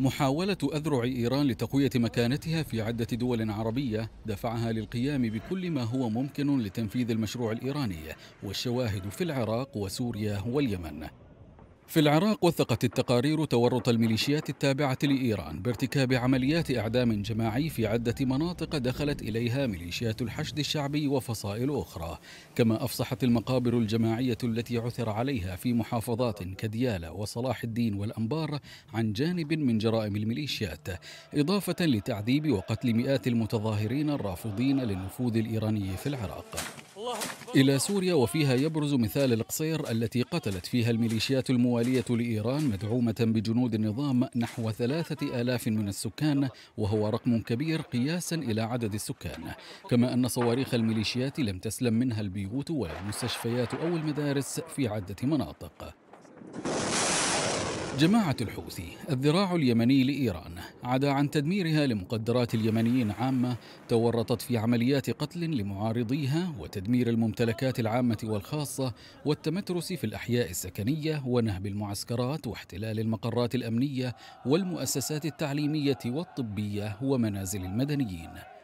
محاولة أذرع إيران لتقوية مكانتها في عدة دول عربية دفعها للقيام بكل ما هو ممكن لتنفيذ المشروع الإيراني والشواهد في العراق وسوريا واليمن في العراق وثقت التقارير تورط الميليشيات التابعة لإيران بارتكاب عمليات إعدام جماعي في عدة مناطق دخلت إليها ميليشيات الحشد الشعبي وفصائل أخرى كما أفصحت المقابر الجماعية التي عثر عليها في محافظات كديالة وصلاح الدين والأنبار عن جانب من جرائم الميليشيات إضافة لتعذيب وقتل مئات المتظاهرين الرافضين للنفوذ الإيراني في العراق إلى سوريا وفيها يبرز مثال القصير التي قتلت فيها الميليشيات الموالية لإيران مدعومة بجنود النظام نحو ثلاثة آلاف من السكان وهو رقم كبير قياسا إلى عدد السكان كما أن صواريخ الميليشيات لم تسلم منها البيوت ولا المستشفيات أو المدارس في عدة مناطق جماعة الحوثي الذراع اليمني لإيران عدا عن تدميرها لمقدرات اليمنيين عامة تورطت في عمليات قتل لمعارضيها وتدمير الممتلكات العامة والخاصة والتمترس في الأحياء السكنية ونهب المعسكرات واحتلال المقرات الأمنية والمؤسسات التعليمية والطبية ومنازل المدنيين